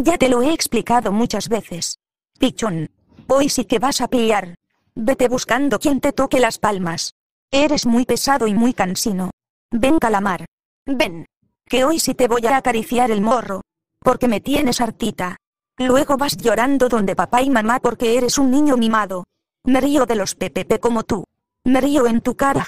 Ya te lo he explicado muchas veces. Pichón. Hoy sí que vas a pillar. Vete buscando quien te toque las palmas. Eres muy pesado y muy cansino. Ven, calamar. Ven. Que hoy sí te voy a acariciar el morro. Porque me tienes hartita. Luego vas llorando donde papá y mamá porque eres un niño mimado. Me río de los PPP como tú. Me río en tu cara.